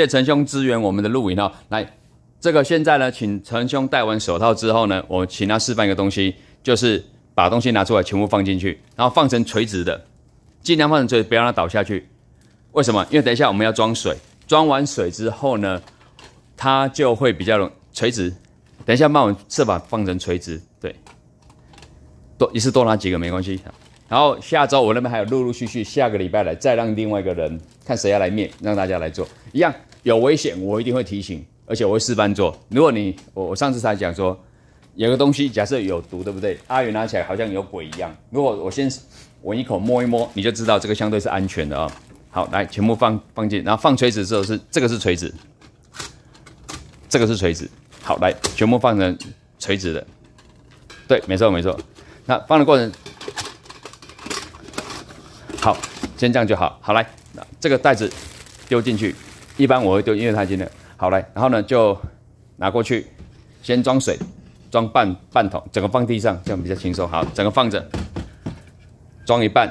谢陈兄支援我们的录影哦。来，这个现在呢，请陈兄戴完手套之后呢，我请他示范一个东西，就是把东西拿出来，全部放进去，然后放成垂直的，尽量放成垂直，要让它倒下去。为什么？因为等一下我们要装水，装完水之后呢，它就会比较容垂直。等一下帮我设法放成垂直，对，多一次多拿几个没关系。然后下周我那边还有陆陆续续，下个礼拜来再让另外一个人看谁要来面，让大家来做一样有危险，我一定会提醒，而且我会示范做。如果你我我上次才讲说，有个东西假设有毒，对不对？阿宇拿起来好像有鬼一样。如果我先闻一口摸一摸，你就知道这个相对是安全的啊。好，来全部放放进，然后放垂直之后是这个是垂直，这个是垂直。好，来全部放成垂直的，对，没错没错。那放的过程。好，先这样就好。好来，这个袋子丢进去，一般我会丢音乐台机的。好来，然后呢就拿过去，先装水，装半半桶，整个放地上，这样比较轻松。好，整个放着，装一半。